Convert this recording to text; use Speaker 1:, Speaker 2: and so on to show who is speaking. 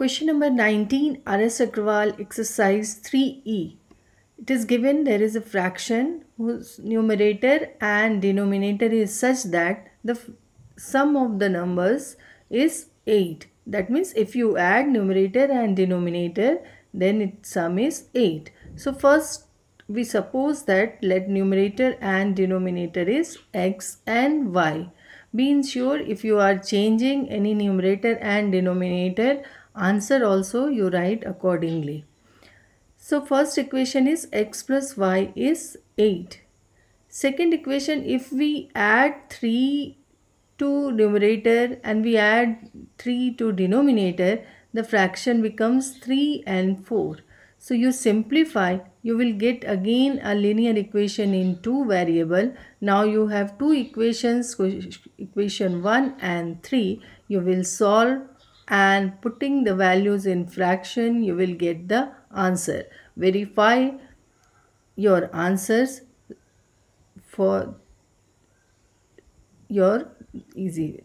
Speaker 1: Question number 19, R.S. Agrawal, exercise 3E. It is given there is a fraction whose numerator and denominator is such that the sum of the numbers is 8. That means if you add numerator and denominator, then its sum is 8. So first we suppose that let numerator and denominator is x and y. Being sure if you are changing any numerator and denominator Answer also you write accordingly. So first equation is x plus y is 8. Second equation if we add 3 to numerator and we add 3 to denominator the fraction becomes 3 and 4. So you simplify you will get again a linear equation in two variable. Now you have two equations equation 1 and 3 you will solve and putting the values in fraction you will get the answer verify your answers for
Speaker 2: your easy